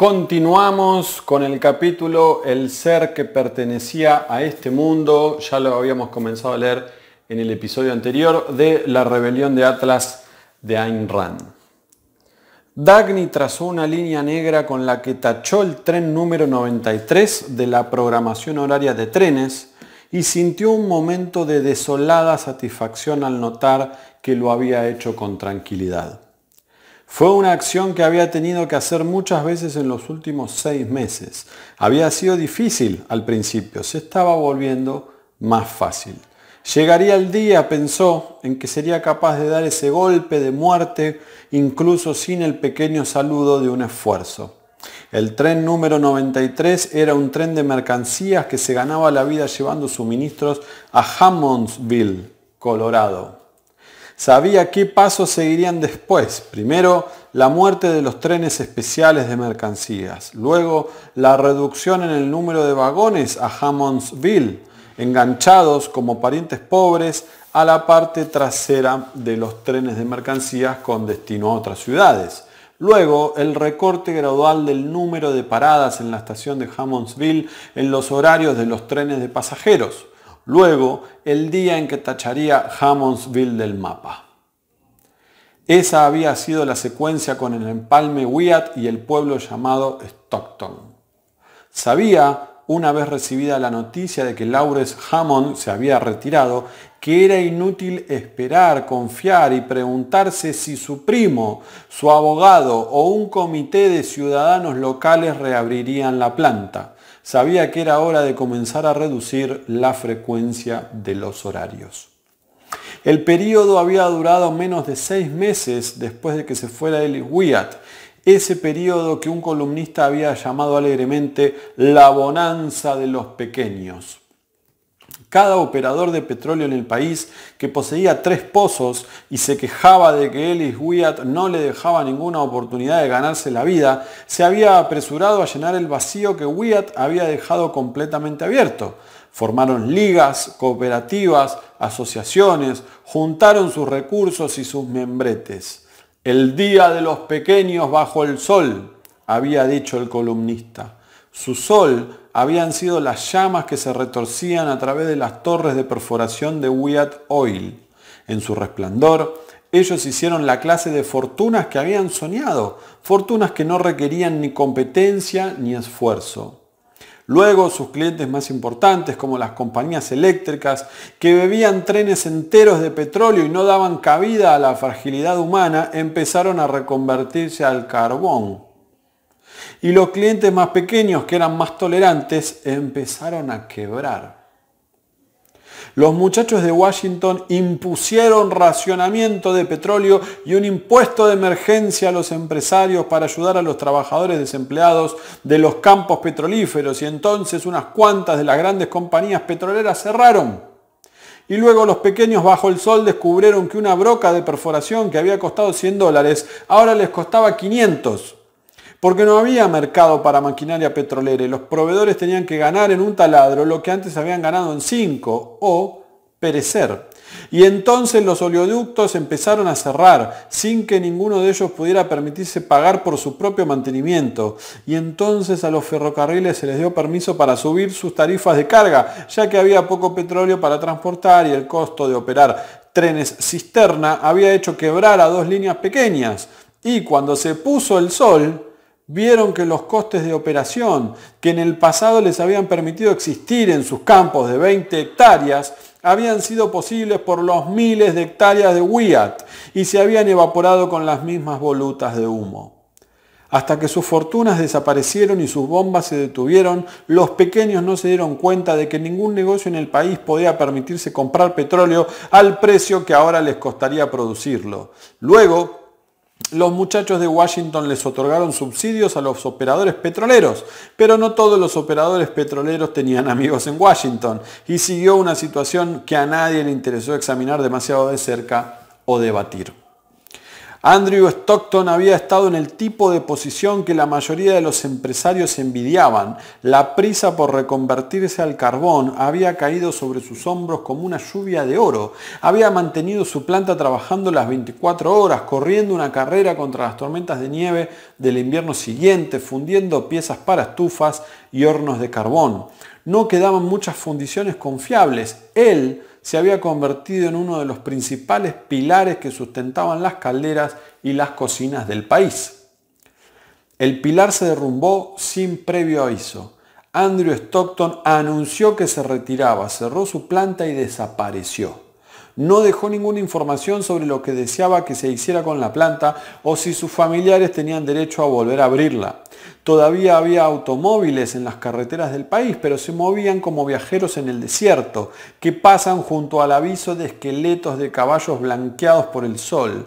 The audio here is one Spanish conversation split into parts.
Continuamos con el capítulo El ser que pertenecía a este mundo, ya lo habíamos comenzado a leer en el episodio anterior, de la rebelión de Atlas de Ayn Rand. Dagny trazó una línea negra con la que tachó el tren número 93 de la programación horaria de trenes y sintió un momento de desolada satisfacción al notar que lo había hecho con tranquilidad. Fue una acción que había tenido que hacer muchas veces en los últimos seis meses. Había sido difícil al principio, se estaba volviendo más fácil. Llegaría el día, pensó, en que sería capaz de dar ese golpe de muerte incluso sin el pequeño saludo de un esfuerzo. El tren número 93 era un tren de mercancías que se ganaba la vida llevando suministros a Hammondsville, Colorado sabía qué pasos seguirían después. Primero, la muerte de los trenes especiales de mercancías. Luego, la reducción en el número de vagones a Hammondsville, enganchados como parientes pobres a la parte trasera de los trenes de mercancías con destino a otras ciudades. Luego, el recorte gradual del número de paradas en la estación de Hammondsville en los horarios de los trenes de pasajeros luego el día en que tacharía Hammondsville del mapa. Esa había sido la secuencia con el empalme Wyatt y el pueblo llamado Stockton. Sabía, una vez recibida la noticia de que Laures Hammond se había retirado, que era inútil esperar, confiar y preguntarse si su primo, su abogado o un comité de ciudadanos locales reabrirían la planta sabía que era hora de comenzar a reducir la frecuencia de los horarios. El periodo había durado menos de seis meses después de que se fuera el Wyatt, ese periodo que un columnista había llamado alegremente la bonanza de los pequeños cada operador de petróleo en el país que poseía tres pozos y se quejaba de que Ellis Wyatt no le dejaba ninguna oportunidad de ganarse la vida, se había apresurado a llenar el vacío que Wyatt había dejado completamente abierto. Formaron ligas, cooperativas, asociaciones, juntaron sus recursos y sus membretes. El día de los pequeños bajo el sol, había dicho el columnista. Su sol habían sido las llamas que se retorcían a través de las torres de perforación de Wyatt Oil. En su resplandor, ellos hicieron la clase de fortunas que habían soñado, fortunas que no requerían ni competencia ni esfuerzo. Luego sus clientes más importantes, como las compañías eléctricas, que bebían trenes enteros de petróleo y no daban cabida a la fragilidad humana, empezaron a reconvertirse al carbón. Y los clientes más pequeños, que eran más tolerantes, empezaron a quebrar. Los muchachos de Washington impusieron racionamiento de petróleo y un impuesto de emergencia a los empresarios para ayudar a los trabajadores desempleados de los campos petrolíferos y entonces unas cuantas de las grandes compañías petroleras cerraron. Y luego los pequeños bajo el sol descubrieron que una broca de perforación que había costado 100 dólares ahora les costaba 500 porque no había mercado para maquinaria petrolera y los proveedores tenían que ganar en un taladro lo que antes habían ganado en cinco o perecer. Y entonces los oleoductos empezaron a cerrar sin que ninguno de ellos pudiera permitirse pagar por su propio mantenimiento. Y entonces a los ferrocarriles se les dio permiso para subir sus tarifas de carga, ya que había poco petróleo para transportar y el costo de operar trenes cisterna había hecho quebrar a dos líneas pequeñas. Y cuando se puso el sol, Vieron que los costes de operación que en el pasado les habían permitido existir en sus campos de 20 hectáreas habían sido posibles por los miles de hectáreas de WIAT y se habían evaporado con las mismas volutas de humo. Hasta que sus fortunas desaparecieron y sus bombas se detuvieron, los pequeños no se dieron cuenta de que ningún negocio en el país podía permitirse comprar petróleo al precio que ahora les costaría producirlo. Luego, los muchachos de Washington les otorgaron subsidios a los operadores petroleros, pero no todos los operadores petroleros tenían amigos en Washington y siguió una situación que a nadie le interesó examinar demasiado de cerca o debatir. Andrew Stockton había estado en el tipo de posición que la mayoría de los empresarios envidiaban. La prisa por reconvertirse al carbón había caído sobre sus hombros como una lluvia de oro. Había mantenido su planta trabajando las 24 horas, corriendo una carrera contra las tormentas de nieve del invierno siguiente, fundiendo piezas para estufas y hornos de carbón. No quedaban muchas fundiciones confiables. Él se había convertido en uno de los principales pilares que sustentaban las calderas y las cocinas del país. El pilar se derrumbó sin previo aviso. Andrew Stockton anunció que se retiraba, cerró su planta y desapareció no dejó ninguna información sobre lo que deseaba que se hiciera con la planta o si sus familiares tenían derecho a volver a abrirla. Todavía había automóviles en las carreteras del país, pero se movían como viajeros en el desierto, que pasan junto al aviso de esqueletos de caballos blanqueados por el sol.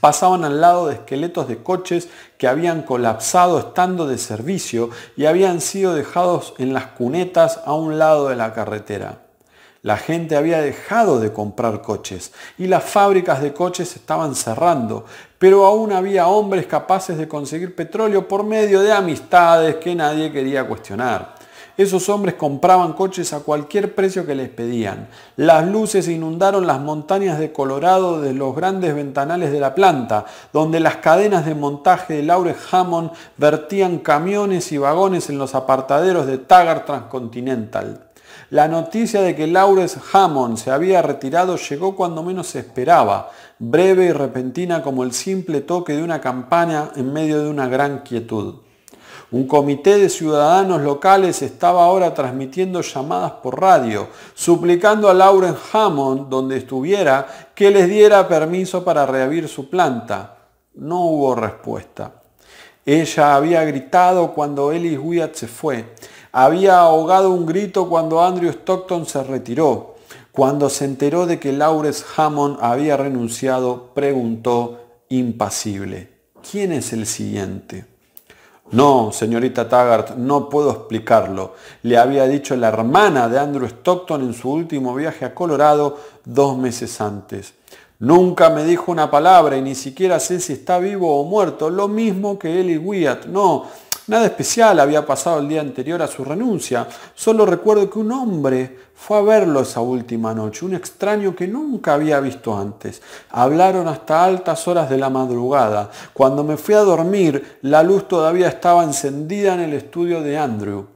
Pasaban al lado de esqueletos de coches que habían colapsado estando de servicio y habían sido dejados en las cunetas a un lado de la carretera. La gente había dejado de comprar coches y las fábricas de coches estaban cerrando, pero aún había hombres capaces de conseguir petróleo por medio de amistades que nadie quería cuestionar. Esos hombres compraban coches a cualquier precio que les pedían. Las luces inundaron las montañas de Colorado de los grandes ventanales de la planta, donde las cadenas de montaje de Laure Hammond vertían camiones y vagones en los apartaderos de Taggart Transcontinental. La noticia de que Lawrence Hammond se había retirado llegó cuando menos se esperaba, breve y repentina como el simple toque de una campana en medio de una gran quietud. Un comité de ciudadanos locales estaba ahora transmitiendo llamadas por radio, suplicando a Lauren Hammond, donde estuviera, que les diera permiso para reabrir su planta. No hubo respuesta. Ella había gritado cuando Ellis Wyatt se fue había ahogado un grito cuando Andrew Stockton se retiró. Cuando se enteró de que Lawrence Hammond había renunciado, preguntó impasible, ¿quién es el siguiente? No, señorita Taggart, no puedo explicarlo. Le había dicho la hermana de Andrew Stockton en su último viaje a Colorado dos meses antes. Nunca me dijo una palabra y ni siquiera sé si está vivo o muerto. Lo mismo que él y Wyatt. No, Nada especial había pasado el día anterior a su renuncia. Solo recuerdo que un hombre fue a verlo esa última noche, un extraño que nunca había visto antes. Hablaron hasta altas horas de la madrugada. Cuando me fui a dormir, la luz todavía estaba encendida en el estudio de Andrew.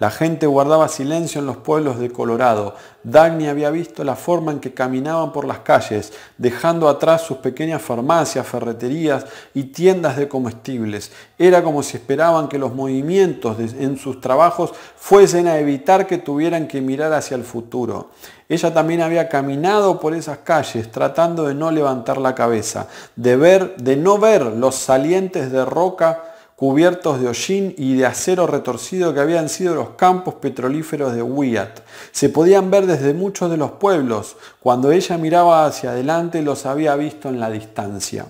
La gente guardaba silencio en los pueblos de Colorado. Dagny había visto la forma en que caminaban por las calles, dejando atrás sus pequeñas farmacias, ferreterías y tiendas de comestibles. Era como si esperaban que los movimientos en sus trabajos fuesen a evitar que tuvieran que mirar hacia el futuro. Ella también había caminado por esas calles tratando de no levantar la cabeza, de ver, de no ver los salientes de roca cubiertos de hollín y de acero retorcido que habían sido los campos petrolíferos de Wyatt. Se podían ver desde muchos de los pueblos. Cuando ella miraba hacia adelante los había visto en la distancia.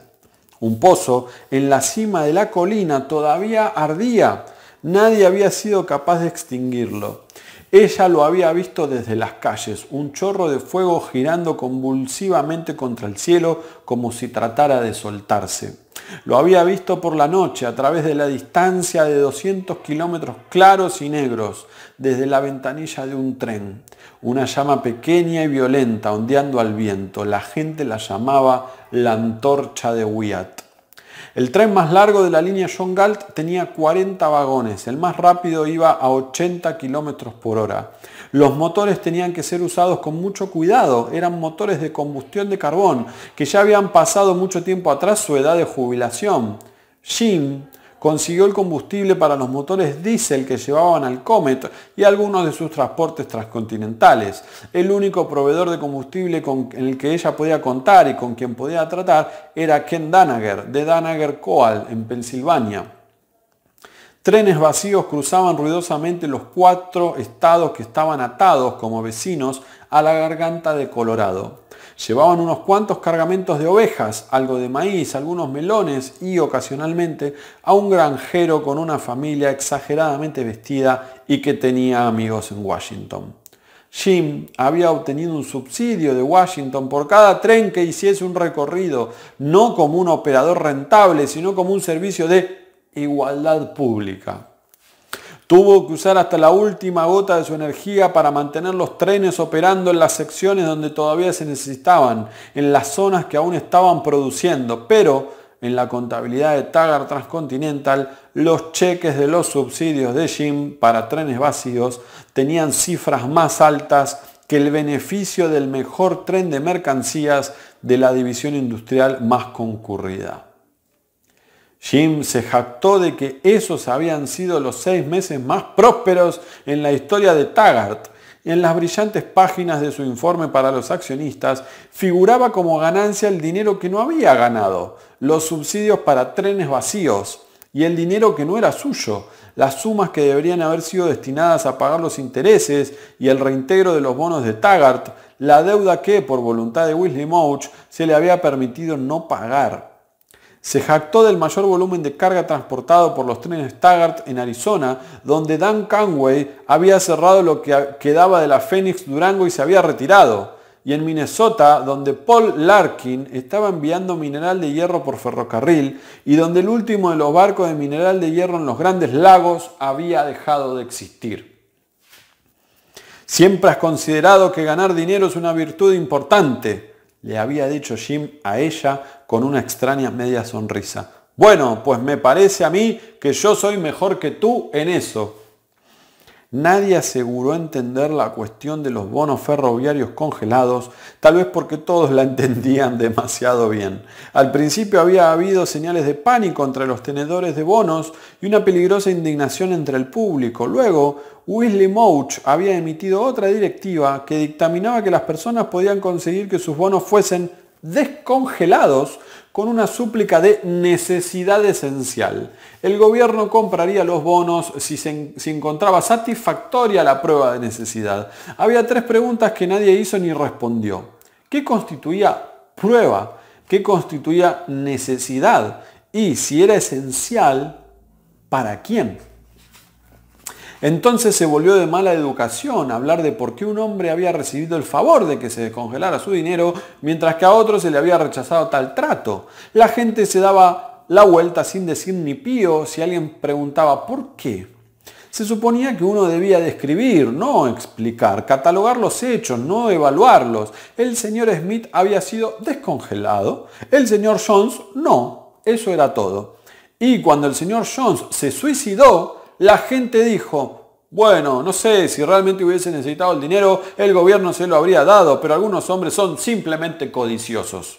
Un pozo en la cima de la colina todavía ardía. Nadie había sido capaz de extinguirlo. Ella lo había visto desde las calles, un chorro de fuego girando convulsivamente contra el cielo como si tratara de soltarse. Lo había visto por la noche a través de la distancia de 200 kilómetros claros y negros, desde la ventanilla de un tren. Una llama pequeña y violenta ondeando al viento. La gente la llamaba la antorcha de Wyatt. El tren más largo de la línea John Galt tenía 40 vagones, el más rápido iba a 80 km por hora. Los motores tenían que ser usados con mucho cuidado, eran motores de combustión de carbón, que ya habían pasado mucho tiempo atrás su edad de jubilación. Jim, consiguió el combustible para los motores diésel que llevaban al Comet y algunos de sus transportes transcontinentales. El único proveedor de combustible con el que ella podía contar y con quien podía tratar era Ken Danager, de Danager Coal, en Pensilvania. Trenes vacíos cruzaban ruidosamente los cuatro estados que estaban atados como vecinos a la garganta de Colorado. Llevaban unos cuantos cargamentos de ovejas, algo de maíz, algunos melones y ocasionalmente a un granjero con una familia exageradamente vestida y que tenía amigos en Washington. Jim había obtenido un subsidio de Washington por cada tren que hiciese un recorrido, no como un operador rentable, sino como un servicio de igualdad pública. Tuvo que usar hasta la última gota de su energía para mantener los trenes operando en las secciones donde todavía se necesitaban, en las zonas que aún estaban produciendo, pero en la contabilidad de Tagar Transcontinental, los cheques de los subsidios de Jim para trenes vacíos tenían cifras más altas que el beneficio del mejor tren de mercancías de la división industrial más concurrida. Jim se jactó de que esos habían sido los seis meses más prósperos en la historia de Taggart. En las brillantes páginas de su informe para los accionistas figuraba como ganancia el dinero que no había ganado, los subsidios para trenes vacíos y el dinero que no era suyo, las sumas que deberían haber sido destinadas a pagar los intereses y el reintegro de los bonos de Taggart, la deuda que, por voluntad de Wesley Mouch, se le había permitido no pagar. Se jactó del mayor volumen de carga transportado por los trenes Staggart en Arizona, donde Dan Conway había cerrado lo que quedaba de la Phoenix Durango y se había retirado, y en Minnesota, donde Paul Larkin estaba enviando mineral de hierro por ferrocarril y donde el último de los barcos de mineral de hierro en los grandes lagos había dejado de existir. Siempre has considerado que ganar dinero es una virtud importante, le había dicho Jim a ella con una extraña media sonrisa. Bueno, pues me parece a mí que yo soy mejor que tú en eso. Nadie aseguró entender la cuestión de los bonos ferroviarios congelados, tal vez porque todos la entendían demasiado bien. Al principio había habido señales de pánico entre los tenedores de bonos y una peligrosa indignación entre el público. Luego, Wesley Mouch había emitido otra directiva que dictaminaba que las personas podían conseguir que sus bonos fuesen descongelados con una súplica de necesidad esencial. El gobierno compraría los bonos si se encontraba satisfactoria la prueba de necesidad. Había tres preguntas que nadie hizo ni respondió. ¿Qué constituía prueba? ¿Qué constituía necesidad? Y si era esencial, ¿para quién? Entonces se volvió de mala educación hablar de por qué un hombre había recibido el favor de que se descongelara su dinero, mientras que a otro se le había rechazado tal trato. La gente se daba la vuelta sin decir ni pío si alguien preguntaba por qué. Se suponía que uno debía describir, no explicar, catalogar los hechos, no evaluarlos. El señor Smith había sido descongelado, el señor Jones no. Eso era todo. Y cuando el señor Jones se suicidó, la gente dijo, bueno, no sé, si realmente hubiese necesitado el dinero, el gobierno se lo habría dado, pero algunos hombres son simplemente codiciosos.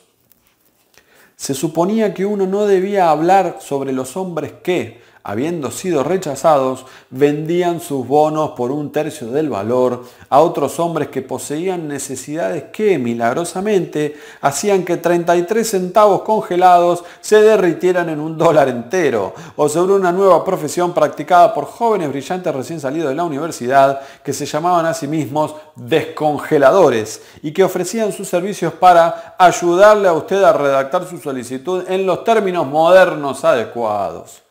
Se suponía que uno no debía hablar sobre los hombres que, habiendo sido rechazados, vendían sus bonos por un tercio del valor a otros hombres que poseían necesidades que, milagrosamente, hacían que 33 centavos congelados se derritieran en un dólar entero, o sobre una nueva profesión practicada por jóvenes brillantes recién salidos de la universidad que se llamaban a sí mismos descongeladores y que ofrecían sus servicios para ayudarle a usted a redactar su solicitud en los términos modernos adecuados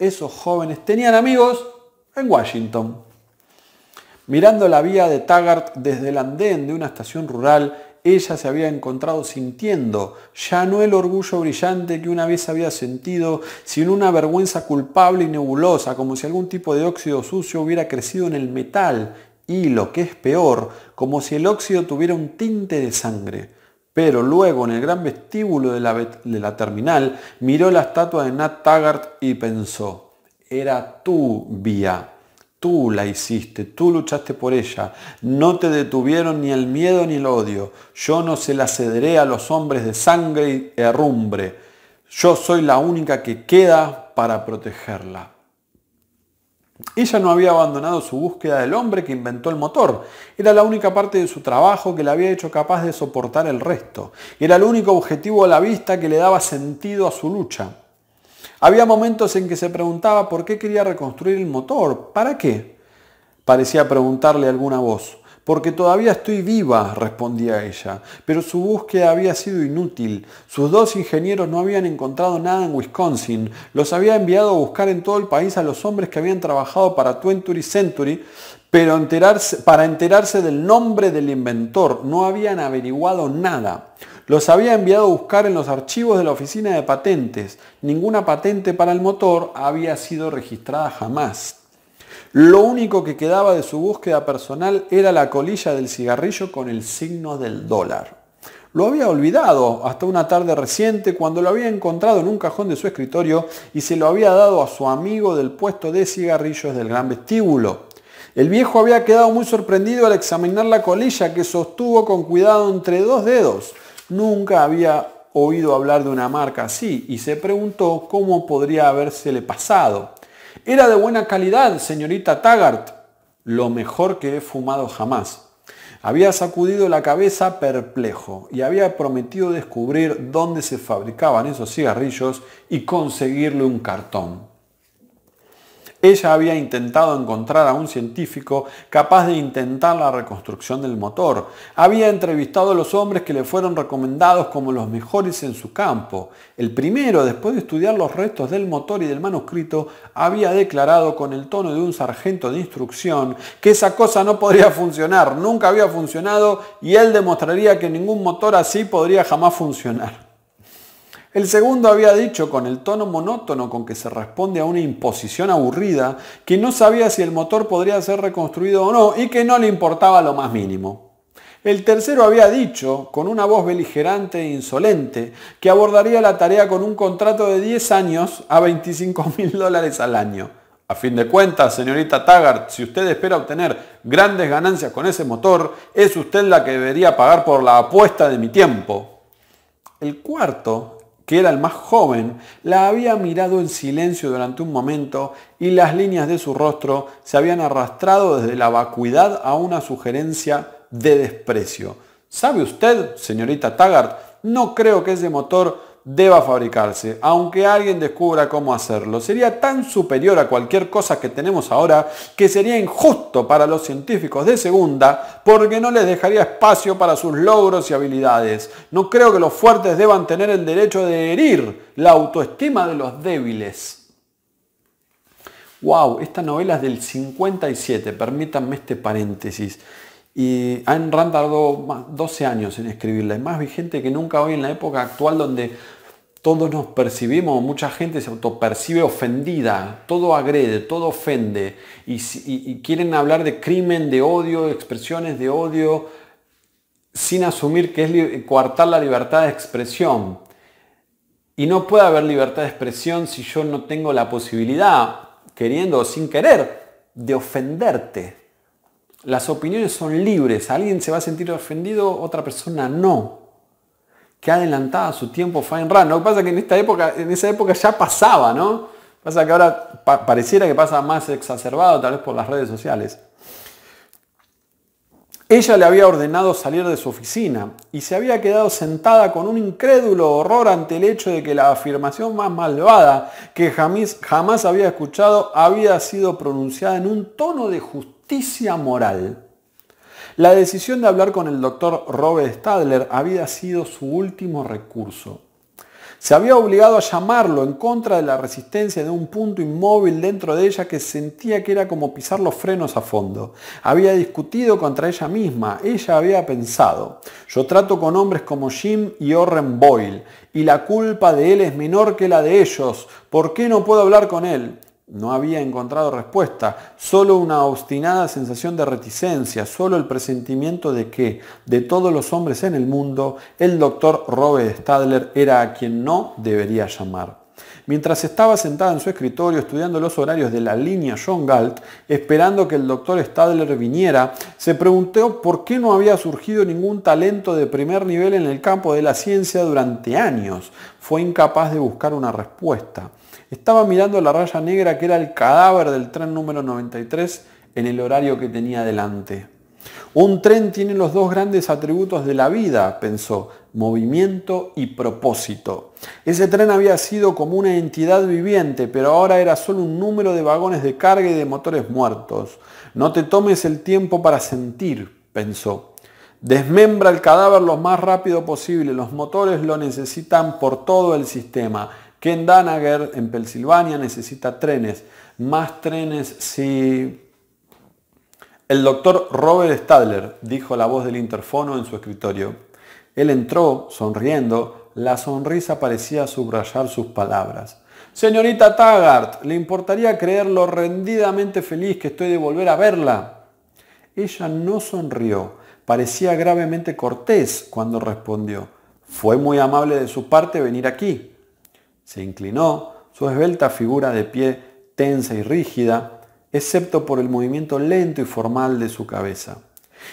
esos jóvenes tenían amigos en Washington. Mirando la vía de Taggart desde el andén de una estación rural, ella se había encontrado sintiendo, ya no el orgullo brillante que una vez había sentido, sino una vergüenza culpable y nebulosa, como si algún tipo de óxido sucio hubiera crecido en el metal, y, lo que es peor, como si el óxido tuviera un tinte de sangre. Pero luego, en el gran vestíbulo de la, terminal, miró la estatua de Nat Taggart y pensó, era tu vía. Tú la hiciste, tú luchaste por ella. No te detuvieron ni el miedo ni el odio. Yo no se la cederé a los hombres de sangre y herrumbre. Yo soy la única que queda para protegerla. Ella no había abandonado su búsqueda del hombre que inventó el motor. Era la única parte de su trabajo que la había hecho capaz de soportar el resto. Era el único objetivo a la vista que le daba sentido a su lucha. Había momentos en que se preguntaba por qué quería reconstruir el motor, para qué. Parecía preguntarle alguna voz. Porque todavía estoy viva, respondía ella. Pero su búsqueda había sido inútil. Sus dos ingenieros no habían encontrado nada en Wisconsin. Los había enviado a buscar en todo el país a los hombres que habían trabajado para 20 Century, pero para enterarse del nombre del inventor no habían averiguado nada. Los había enviado a buscar en los archivos de la oficina de patentes. Ninguna patente para el motor había sido registrada jamás. Lo único que quedaba de su búsqueda personal era la colilla del cigarrillo con el signo del dólar. Lo había olvidado hasta una tarde reciente cuando lo había encontrado en un cajón de su escritorio y se lo había dado a su amigo del puesto de cigarrillos del gran vestíbulo. El viejo había quedado muy sorprendido al examinar la colilla que sostuvo con cuidado entre dos dedos. Nunca había oído hablar de una marca así y se preguntó cómo podría habérsele pasado. Era de buena calidad, señorita Taggart. Lo mejor que he fumado jamás. Había sacudido la cabeza perplejo y había prometido descubrir dónde se fabricaban esos cigarrillos y conseguirle un cartón. Ella había intentado encontrar a un científico capaz de intentar la reconstrucción del motor. Había entrevistado a los hombres que le fueron recomendados como los mejores en su campo. El primero, después de estudiar los restos del motor y del manuscrito, había declarado con el tono de un sargento de instrucción que esa cosa no podría funcionar, nunca había funcionado y él demostraría que ningún motor así podría jamás funcionar. El segundo había dicho con el tono monótono con que se responde a una imposición aburrida que no sabía si el motor podría ser reconstruido o no y que no le importaba lo más mínimo. El tercero había dicho, con una voz beligerante e insolente, que abordaría la tarea con un contrato de 10 años a 25 mil dólares al año. A fin de cuentas, señorita Taggart, si usted espera obtener grandes ganancias con ese motor, es usted la que debería pagar por la apuesta de mi tiempo. El cuarto que era el más joven, la había mirado en silencio durante un momento y las líneas de su rostro se habían arrastrado desde la vacuidad a una sugerencia de desprecio. ¿Sabe usted, señorita Taggart? No creo que ese motor deba fabricarse, aunque alguien descubra cómo hacerlo. Sería tan superior a cualquier cosa que tenemos ahora que sería injusto para los científicos de segunda porque no les dejaría espacio para sus logros y habilidades. No creo que los fuertes deban tener el derecho de herir la autoestima de los débiles. Wow, esta novela del 57, permítanme este paréntesis. Y Ayn Rand tardó 12 años en escribirla. Es más vigente que nunca hoy en la época actual donde todos nos percibimos, mucha gente se autopercibe ofendida, todo agrede, todo ofende, y, quieren hablar de crimen, de odio, expresiones de odio, sin asumir que es coartar la libertad de expresión. Y no puede haber libertad de expresión si yo no tengo la posibilidad, queriendo o sin querer, de ofenderte. Las opiniones son libres. Alguien se va a sentir ofendido, otra persona no. Que adelantada su tiempo Fine Run. Lo que pasa es que en, esta época, en esa época ya pasaba, ¿no? Pasa que ahora pareciera que pasa más exacerbado, tal vez por las redes sociales. Ella le había ordenado salir de su oficina y se había quedado sentada con un incrédulo horror ante el hecho de que la afirmación más malvada que jamás había escuchado había sido pronunciada en un tono de justicia justicia moral. La decisión de hablar con el doctor Robert Stadler había sido su último recurso. Se había obligado a llamarlo en contra de la resistencia de un punto inmóvil dentro de ella que sentía que era como pisar los frenos a fondo. Había discutido contra ella misma, ella había pensado, yo trato con hombres como Jim y Orren Boyle, y la culpa de él es menor que la de ellos, ¿por qué no puedo hablar con él? No había encontrado respuesta, solo una obstinada sensación de reticencia, solo el presentimiento de que, de todos los hombres en el mundo, el doctor Robert Stadler era a quien no debería llamar. Mientras estaba sentada en su escritorio estudiando los horarios de la línea John Galt, esperando que el doctor Stadler viniera, se preguntó por qué no había surgido ningún talento de primer nivel en el campo de la ciencia durante años. Fue incapaz de buscar una respuesta. Estaba mirando la raya negra que era el cadáver del tren número 93 en el horario que tenía delante. Un tren tiene los dos grandes atributos de la vida, pensó, movimiento y propósito. Ese tren había sido como una entidad viviente, pero ahora era solo un número de vagones de carga y de motores muertos. No te tomes el tiempo para sentir, pensó. Desmembra el cadáver lo más rápido posible, los motores lo necesitan por todo el sistema. Ken Danager en Pensilvania necesita trenes, más trenes si... El doctor Robert Stadler, dijo la voz del interfono en su escritorio. Él entró, sonriendo, la sonrisa parecía subrayar sus palabras. Señorita Taggart, ¿le importaría creer lo rendidamente feliz que estoy de volver a verla? Ella no sonrió, parecía gravemente cortés cuando respondió. Fue muy amable de su parte venir aquí. Se inclinó, su esbelta figura de pie tensa y rígida, excepto por el movimiento lento y formal de su cabeza.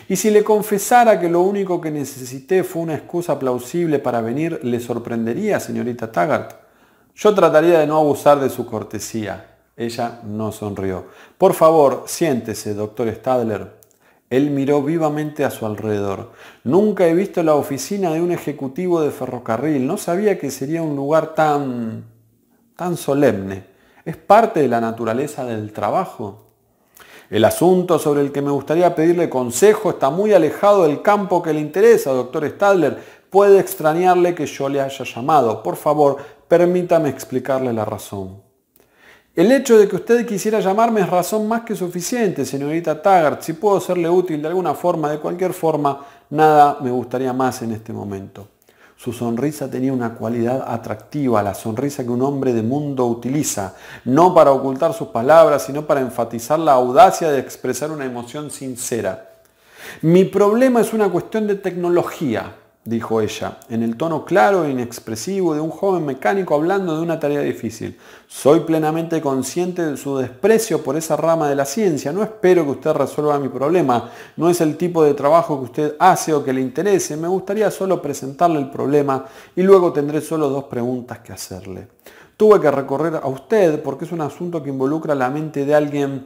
Y si le confesara que lo único que necesité fue una excusa plausible para venir, le sorprendería, señorita Taggart. Yo trataría de no abusar de su cortesía. Ella no sonrió. Por favor, siéntese, doctor Stadler. Él miró vivamente a su alrededor. Nunca he visto la oficina de un ejecutivo de ferrocarril. No sabía que sería un lugar tan... tan solemne. Es parte de la naturaleza del trabajo. El asunto sobre el que me gustaría pedirle consejo está muy alejado del campo que le interesa, doctor Stadler. Puede extrañarle que yo le haya llamado. Por favor, permítame explicarle la razón. El hecho de que usted quisiera llamarme es razón más que suficiente, señorita Taggart. Si puedo serle útil de alguna forma, de cualquier forma, nada me gustaría más en este momento. Su sonrisa tenía una cualidad atractiva, la sonrisa que un hombre de mundo utiliza, no para ocultar sus palabras, sino para enfatizar la audacia de expresar una emoción sincera. Mi problema es una cuestión de tecnología, dijo ella, en el tono claro e inexpresivo de un joven mecánico hablando de una tarea difícil. Soy plenamente consciente de su desprecio por esa rama de la ciencia. No espero que usted resuelva mi problema. No es el tipo de trabajo que usted hace o que le interese. Me gustaría solo presentarle el problema y luego tendré solo dos preguntas que hacerle. Tuve que recorrer a usted porque es un asunto que involucra la mente de alguien,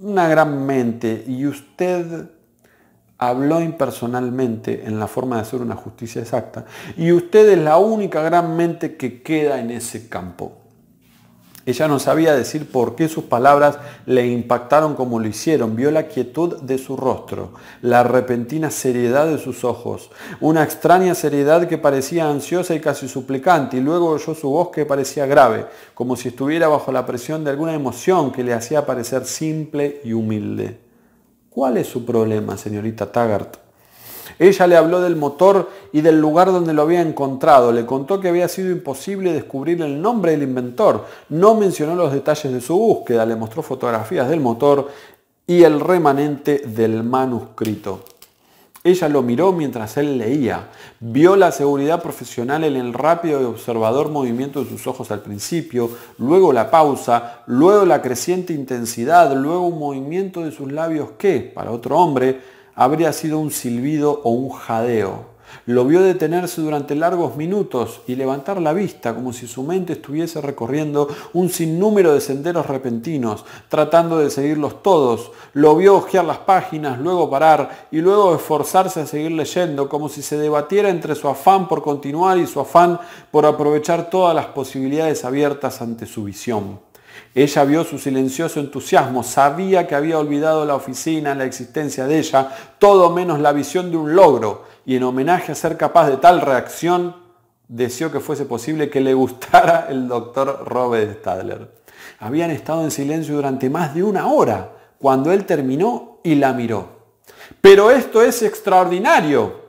una gran mente, y usted habló impersonalmente en la forma de hacer una justicia exacta y usted es la única gran mente que queda en ese campo. Ella no sabía decir por qué sus palabras le impactaron como lo hicieron. Vio la quietud de su rostro, la repentina seriedad de sus ojos, una extraña seriedad que parecía ansiosa y casi suplicante, y luego oyó su voz que parecía grave, como si estuviera bajo la presión de alguna emoción que le hacía parecer simple y humilde. ¿Cuál es su problema, señorita Taggart? Ella le habló del motor y del lugar donde lo había encontrado. Le contó que había sido imposible descubrir el nombre del inventor. No mencionó los detalles de su búsqueda. Le mostró fotografías del motor y el remanente del manuscrito. Ella lo miró mientras él leía. Vio la seguridad profesional en el rápido y observador movimiento de sus ojos al principio, luego la pausa, luego la creciente intensidad, luego un movimiento de sus labios que, para otro hombre, habría sido un silbido o un jadeo. Lo vio detenerse durante largos minutos y levantar la vista como si su mente estuviese recorriendo un sinnúmero de senderos repentinos, tratando de seguirlos todos. Lo vio hojear las páginas, luego parar y luego esforzarse a seguir leyendo, como si se debatiera entre su afán por continuar y su afán por aprovechar todas las posibilidades abiertas ante su visión. Ella vio su silencioso entusiasmo, sabía que había olvidado la oficina, la existencia de ella, todo menos la visión de un logro, y en homenaje a ser capaz de tal reacción, deseó que fuese posible que le gustara el doctor Robert Stadler. Habían estado en silencio durante más de una hora, cuando él terminó y la miró. Pero esto es extraordinario,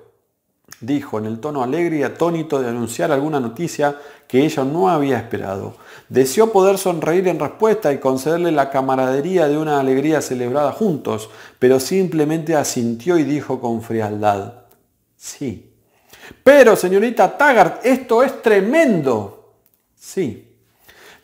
dijo en el tono alegre y atónito de anunciar alguna noticia que ella no había esperado. Deseó poder sonreír en respuesta y concederle la camaradería de una alegría celebrada juntos, pero simplemente asintió y dijo con frialdad, sí. Pero, señorita Taggart, esto es tremendo. Sí.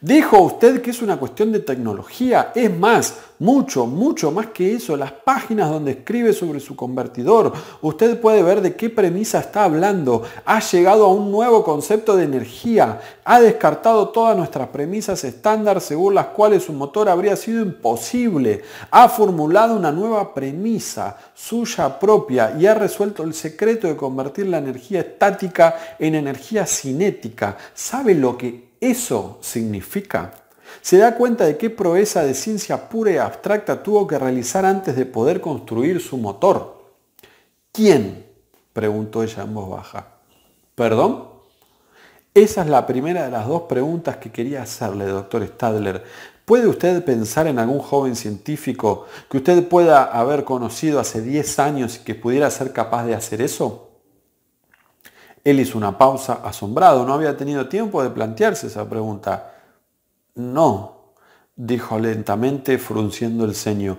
Dijo usted que es una cuestión de tecnología. Es más, mucho, mucho más que eso. Las páginas donde escribe sobre su convertidor, usted puede ver de qué premisa está hablando. Ha llegado a un nuevo concepto de energía. Ha descartado todas nuestras premisas estándar según las cuales su motor habría sido imposible. Ha formulado una nueva premisa suya propia y ha resuelto el secreto de convertir la energía estática en energía cinética. ¿Sabe lo que eso significa? Se da cuenta de qué proeza de ciencia pura y abstracta tuvo que realizar antes de poder construir su motor. ¿Quién? preguntó ella en voz baja. ¿Perdón? Esa es la primera de las dos preguntas que quería hacerle, doctor Stadler. ¿Puede usted pensar en algún joven científico que usted pueda haber conocido hace 10 años y que pudiera ser capaz de hacer eso? Él hizo una pausa asombrado, no había tenido tiempo de plantearse esa pregunta. No, dijo lentamente, frunciendo el ceño.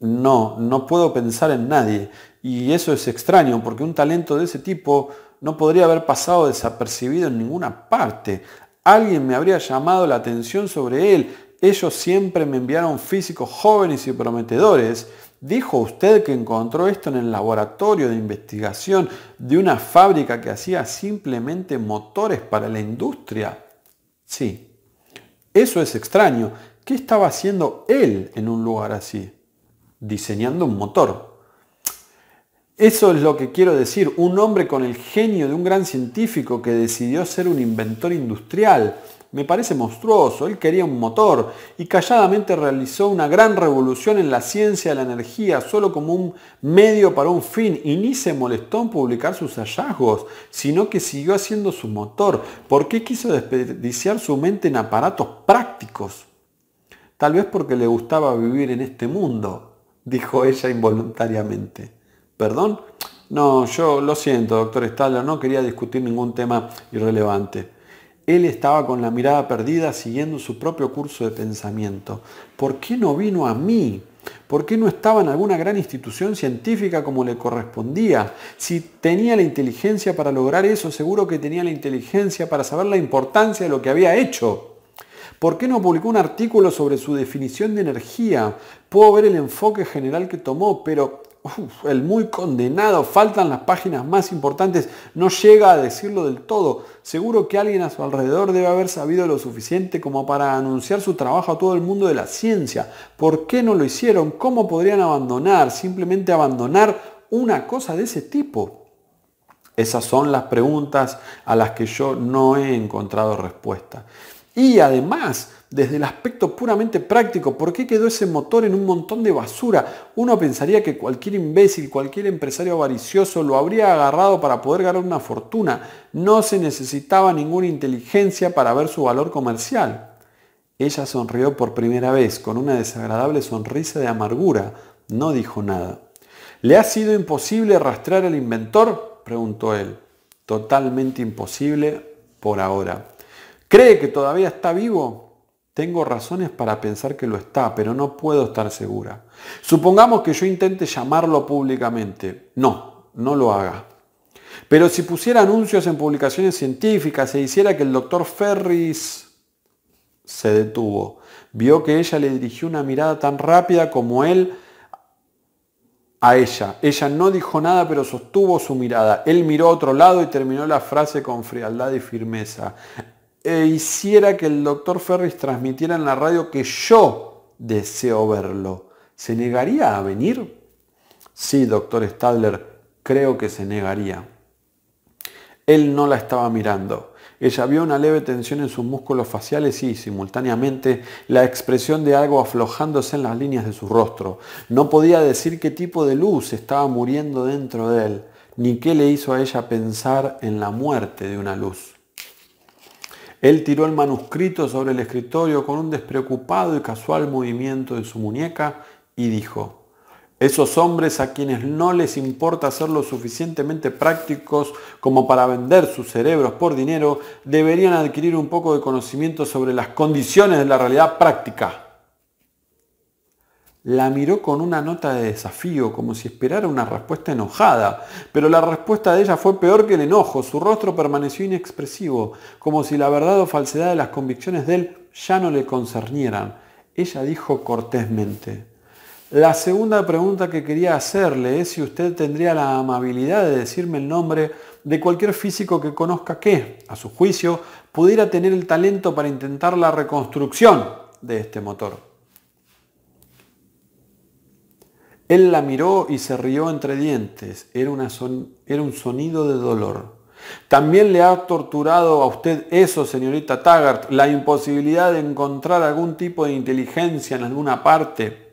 No, no puedo pensar en nadie. Y eso es extraño, porque un talento de ese tipo no podría haber pasado desapercibido en ninguna parte. Alguien me habría llamado la atención sobre él. Ellos siempre me enviaron físicos jóvenes y prometedores. Dijo usted que encontró esto en el laboratorio de investigación de una fábrica que hacía simplemente motores para la industria. Sí, eso es extraño. ¿Qué estaba haciendo él en un lugar así? Diseñando un motor. Eso es lo que quiero decir. Un hombre con el genio de un gran científico que decidió ser un inventor industrial me parece monstruoso, él quería un motor y calladamente realizó una gran revolución en la ciencia de la energía solo como un medio para un fin y ni se molestó en publicar sus hallazgos, sino que siguió haciendo su motor. ¿Por qué quiso desperdiciar su mente en aparatos prácticos? Tal vez porque le gustaba vivir en este mundo, dijo ella involuntariamente. ¿Perdón? No, yo lo siento, doctor Staller. no quería discutir ningún tema irrelevante. Él estaba con la mirada perdida siguiendo su propio curso de pensamiento. ¿Por qué no vino a mí? ¿Por qué no estaba en alguna gran institución científica como le correspondía? Si tenía la inteligencia para lograr eso, seguro que tenía la inteligencia para saber la importancia de lo que había hecho. ¿Por qué no publicó un artículo sobre su definición de energía? Puedo ver el enfoque general que tomó, pero el muy condenado, faltan las páginas más importantes, no llega a decirlo del todo. Seguro que alguien a su alrededor debe haber sabido lo suficiente como para anunciar su trabajo a todo el mundo de la ciencia. ¿Por qué no lo hicieron? ¿Cómo podrían abandonar, simplemente abandonar una cosa de ese tipo? Esas son las preguntas a las que yo no he encontrado respuesta. Y además, desde el aspecto puramente práctico, ¿por qué quedó ese motor en un montón de basura? Uno pensaría que cualquier imbécil, cualquier empresario avaricioso lo habría agarrado para poder ganar una fortuna. No se necesitaba ninguna inteligencia para ver su valor comercial. Ella sonrió por primera vez con una desagradable sonrisa de amargura. No dijo nada. ¿Le ha sido imposible rastrear al inventor? preguntó él. Totalmente imposible por ahora cree que todavía está vivo, tengo razones para pensar que lo está, pero no puedo estar segura. Supongamos que yo intente llamarlo públicamente. No, no lo haga. Pero si pusiera anuncios en publicaciones científicas se hiciera que el doctor Ferris se detuvo, vio que ella le dirigió una mirada tan rápida como él a ella. Ella no dijo nada, pero sostuvo su mirada. Él miró a otro lado y terminó la frase con frialdad y firmeza e hiciera que el doctor Ferris transmitiera en la radio que yo deseo verlo, ¿se negaría a venir? Sí, doctor Stadler, creo que se negaría. Él no la estaba mirando. Ella vio una leve tensión en sus músculos faciales y, simultáneamente, la expresión de algo aflojándose en las líneas de su rostro. No podía decir qué tipo de luz estaba muriendo dentro de él, ni qué le hizo a ella pensar en la muerte de una luz. Él tiró el manuscrito sobre el escritorio con un despreocupado y casual movimiento de su muñeca y dijo, esos hombres a quienes no les importa ser lo suficientemente prácticos como para vender sus cerebros por dinero, deberían adquirir un poco de conocimiento sobre las condiciones de la realidad práctica la miró con una nota de desafío, como si esperara una respuesta enojada, pero la respuesta de ella fue peor que el enojo, su rostro permaneció inexpresivo, como si la verdad o falsedad de las convicciones de él ya no le concernieran. Ella dijo cortésmente, la segunda pregunta que quería hacerle es si usted tendría la amabilidad de decirme el nombre de cualquier físico que conozca que, a su juicio, pudiera tener el talento para intentar la reconstrucción de este motor. Él la miró y se rió entre dientes. Era, un sonido de dolor. También le ha torturado a usted eso, señorita Taggart, la imposibilidad de encontrar algún tipo de inteligencia en alguna parte.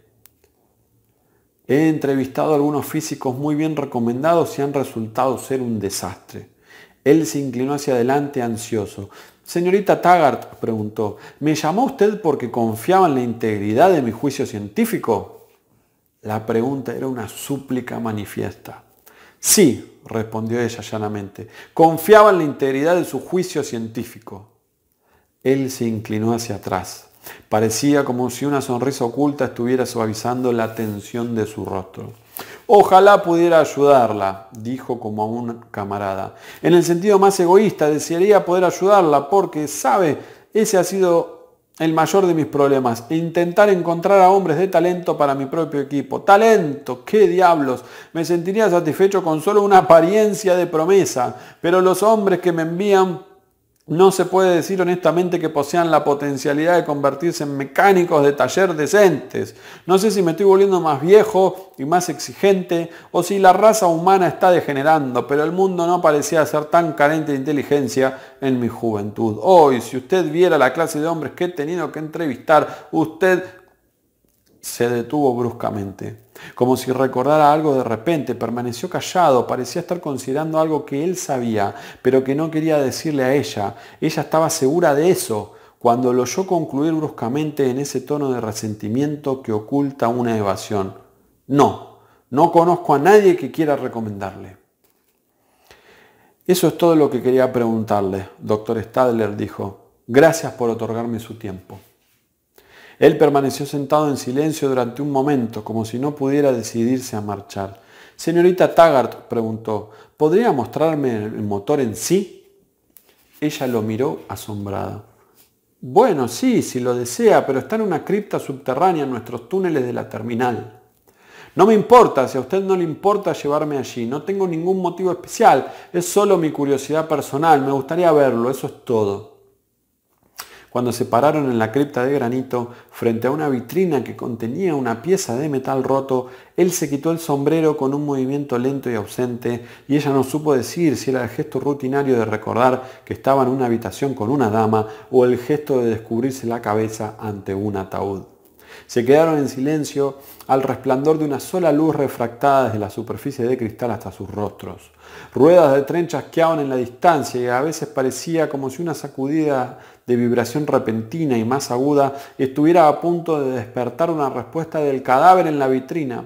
He entrevistado a algunos físicos muy bien recomendados y han resultado ser un desastre. Él se inclinó hacia adelante ansioso. Señorita Taggart, preguntó, ¿me llamó usted porque confiaba en la integridad de mi juicio científico? La pregunta era una súplica manifiesta. Sí, respondió ella llanamente, confiaba en la integridad de su juicio científico. Él se inclinó hacia atrás. Parecía como si una sonrisa oculta estuviera suavizando la tensión de su rostro. Ojalá pudiera ayudarla, dijo como a un camarada. En el sentido más egoísta, desearía poder ayudarla porque, sabe, ese ha sido el mayor de mis problemas. Intentar encontrar a hombres de talento para mi propio equipo. Talento, qué diablos. Me sentiría satisfecho con solo una apariencia de promesa. Pero los hombres que me envían no se puede decir honestamente que posean la potencialidad de convertirse en mecánicos de taller decentes. No sé si me estoy volviendo más viejo y más exigente o si la raza humana está degenerando, pero el mundo no parecía ser tan carente de inteligencia en mi juventud. Hoy, si usted viera la clase de hombres que he tenido que entrevistar, usted se detuvo bruscamente. Como si recordara algo de repente, permaneció callado, parecía estar considerando algo que él sabía, pero que no quería decirle a ella. Ella estaba segura de eso, cuando lo oyó concluir bruscamente en ese tono de resentimiento que oculta una evasión. No, no conozco a nadie que quiera recomendarle. Eso es todo lo que quería preguntarle, doctor Stadler dijo. Gracias por otorgarme su tiempo. Él permaneció sentado en silencio durante un momento, como si no pudiera decidirse a marchar. Señorita Taggart preguntó, ¿podría mostrarme el motor en sí? Ella lo miró asombrada. Bueno, sí, si lo desea, pero está en una cripta subterránea en nuestros túneles de la terminal. No me importa, si a usted no le importa llevarme allí, no tengo ningún motivo especial, es solo mi curiosidad personal, me gustaría verlo, eso es todo cuando se pararon en la cripta de granito frente a una vitrina que contenía una pieza de metal roto, él se quitó el sombrero con un movimiento lento y ausente y ella no supo decir si era el gesto rutinario de recordar que estaba en una habitación con una dama o el gesto de descubrirse la cabeza ante un ataúd. Se quedaron en silencio al resplandor de una sola luz refractada desde la superficie de cristal hasta sus rostros. Ruedas de tren queaban en la distancia y a veces parecía como si una sacudida de vibración repentina y más aguda estuviera a punto de despertar una respuesta del cadáver en la vitrina.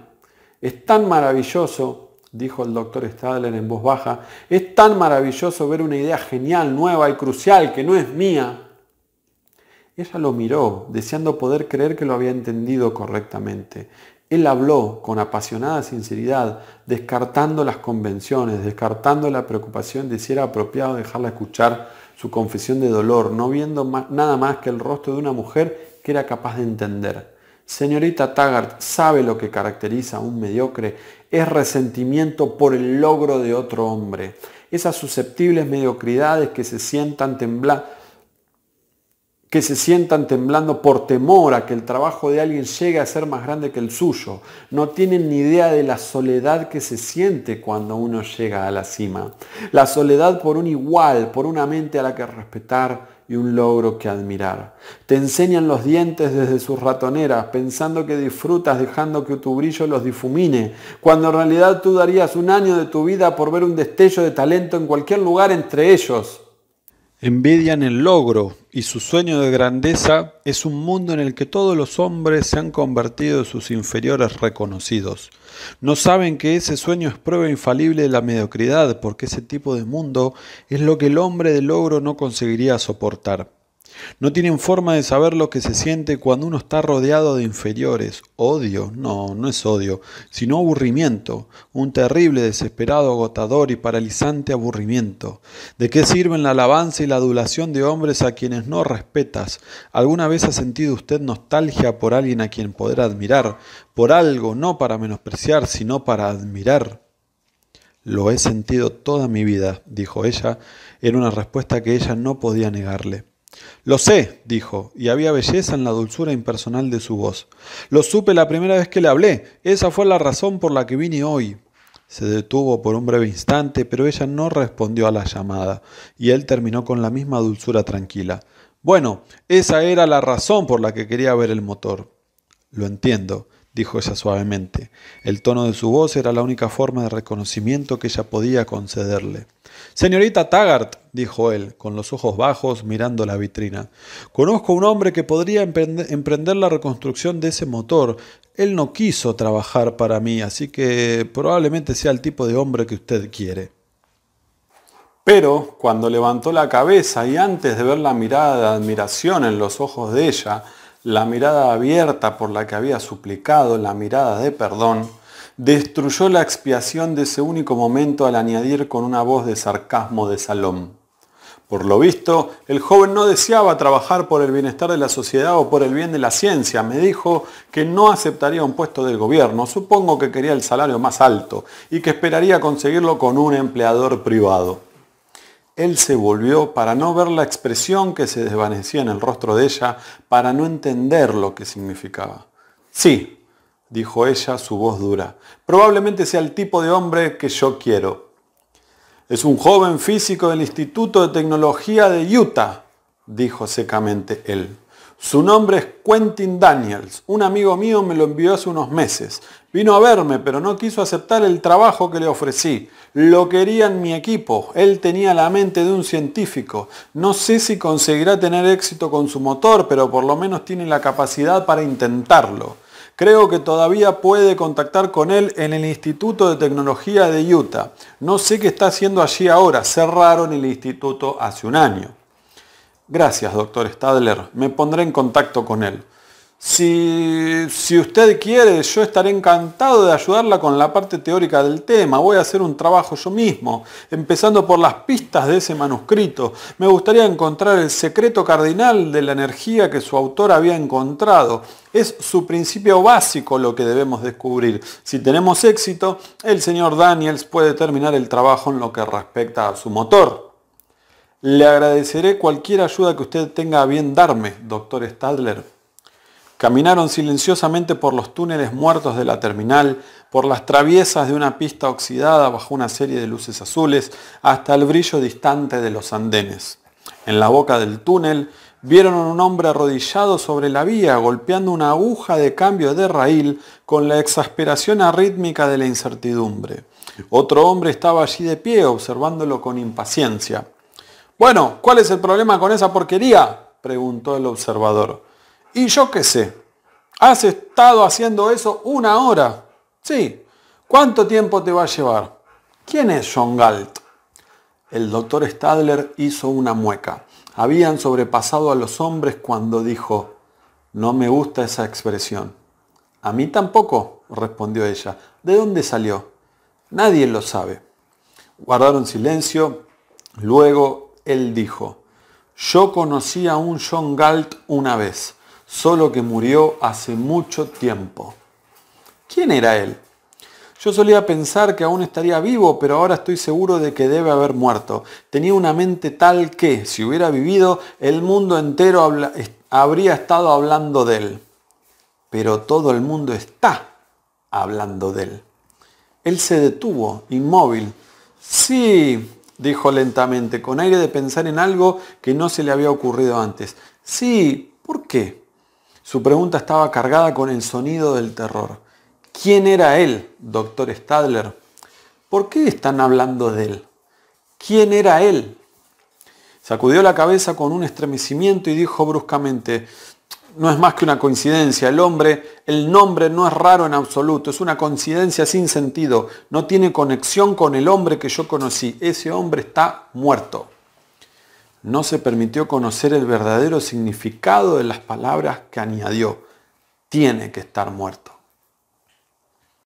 Es tan maravilloso, dijo el doctor Stadler en voz baja, es tan maravilloso ver una idea genial, nueva y crucial que no es mía. Ella lo miró, deseando poder creer que lo había entendido correctamente. Él habló con apasionada sinceridad, descartando las convenciones, descartando la preocupación de si era apropiado dejarla escuchar su confesión de dolor, no viendo nada más que el rostro de una mujer que era capaz de entender. Señorita Taggart sabe lo que caracteriza a un mediocre, es resentimiento por el logro de otro hombre, esas susceptibles mediocridades que se sientan temblar que se sientan temblando por temor a que el trabajo de alguien llegue a ser más grande que el suyo. No tienen ni idea de la soledad que se siente cuando uno llega a la cima. La soledad por un igual, por una mente a la que respetar y un logro que admirar. Te enseñan los dientes desde sus ratoneras, pensando que disfrutas dejando que tu brillo los difumine, cuando en realidad tú darías un año de tu vida por ver un destello de talento en cualquier lugar entre ellos. Envidian el logro y su sueño de grandeza es un mundo en el que todos los hombres se han convertido en sus inferiores reconocidos. No saben que ese sueño es prueba infalible de la mediocridad, porque ese tipo de mundo es lo que el hombre de logro no conseguiría soportar. No tienen forma de saber lo que se siente cuando uno está rodeado de inferiores. Odio, no, no es odio, sino aburrimiento, un terrible, desesperado, agotador y paralizante aburrimiento. ¿De qué sirven la alabanza y la adulación de hombres a quienes no respetas? ¿Alguna vez ha sentido usted nostalgia por alguien a quien poder admirar? Por algo, no para menospreciar, sino para admirar. Lo he sentido toda mi vida, dijo ella, en una respuesta que ella no podía negarle. Lo sé, dijo, y había belleza en la dulzura impersonal de su voz. Lo supe la primera vez que le hablé. Esa fue la razón por la que vine hoy. Se detuvo por un breve instante, pero ella no respondió a la llamada, y él terminó con la misma dulzura tranquila. Bueno, esa era la razón por la que quería ver el motor. Lo entiendo dijo ella suavemente. El tono de su voz era la única forma de reconocimiento que ella podía concederle. Señorita Taggart, dijo él, con los ojos bajos, mirando la vitrina, conozco un hombre que podría emprender la reconstrucción de ese motor. Él no quiso trabajar para mí, así que probablemente sea el tipo de hombre que usted quiere. Pero cuando levantó la cabeza y antes de ver la mirada de admiración en los ojos de ella, la mirada abierta por la que había suplicado, la mirada de perdón, destruyó la expiación de ese único momento al añadir con una voz de sarcasmo de salón. Por lo visto, el joven no deseaba trabajar por el bienestar de la sociedad o por el bien de la ciencia. Me dijo que no aceptaría un puesto del gobierno. Supongo que quería el salario más alto y que esperaría conseguirlo con un empleador privado. Él se volvió para no ver la expresión que se desvanecía en el rostro de ella, para no entender lo que significaba. Sí, dijo ella, su voz dura, probablemente sea el tipo de hombre que yo quiero. Es un joven físico del Instituto de Tecnología de Utah, dijo secamente él. Su nombre es Quentin Daniels. Un amigo mío me lo envió hace unos meses. Vino a verme, pero no quiso aceptar el trabajo que le ofrecí. Lo quería en mi equipo. Él tenía la mente de un científico. No sé si conseguirá tener éxito con su motor, pero por lo menos tiene la capacidad para intentarlo. Creo que todavía puede contactar con él en el Instituto de Tecnología de Utah. No sé qué está haciendo allí ahora. Cerraron el instituto hace un año. Gracias, doctor Stadler. Me pondré en contacto con él. Si, si, usted quiere, yo estaré encantado de ayudarla con la parte teórica del tema. Voy a hacer un trabajo yo mismo, empezando por las pistas de ese manuscrito. Me gustaría encontrar el secreto cardinal de la energía que su autor había encontrado. Es su principio básico lo que debemos descubrir. Si tenemos éxito, el señor Daniels puede terminar el trabajo en lo que respecta a su motor. Le agradeceré cualquier ayuda que usted tenga a bien darme, doctor Stadler. Caminaron silenciosamente por los túneles muertos de la terminal, por las traviesas de una pista oxidada bajo una serie de luces azules, hasta el brillo distante de los andenes. En la boca del túnel vieron a un hombre arrodillado sobre la vía, golpeando una aguja de cambio de raíl con la exasperación arrítmica de la incertidumbre. Otro hombre estaba allí de pie, observándolo con impaciencia. Bueno, ¿cuál es el problema con esa porquería? preguntó el observador. Y yo qué sé. Has estado haciendo eso una hora. Sí. ¿Cuánto tiempo te va a llevar? ¿Quién es John Galt? El doctor Stadler hizo una mueca. Habían sobrepasado a los hombres cuando dijo, no me gusta esa expresión. A mí tampoco, respondió ella. ¿De dónde salió? Nadie lo sabe. Guardaron silencio. Luego él dijo, yo conocí a un John Galt una vez, solo que murió hace mucho tiempo. ¿Quién era él? Yo solía pensar que aún estaría vivo, pero ahora estoy seguro de que debe haber muerto. Tenía una mente tal que, si hubiera vivido, el mundo entero habría estado hablando de él. Pero todo el mundo está hablando de él. Él se detuvo, inmóvil. Sí, dijo lentamente, con aire de pensar en algo que no se le había ocurrido antes. Sí, ¿por qué? Su pregunta estaba cargada con el sonido del terror. ¿Quién era él, doctor Stadler? ¿Por qué están hablando de él? ¿Quién era él? Sacudió la cabeza con un estremecimiento y dijo bruscamente, no es más que una coincidencia. El hombre, el nombre no es raro en absoluto, es una coincidencia sin sentido. No tiene conexión con el hombre que yo conocí. Ese hombre está muerto. No se permitió conocer el verdadero significado de las palabras que añadió. Tiene que estar muerto.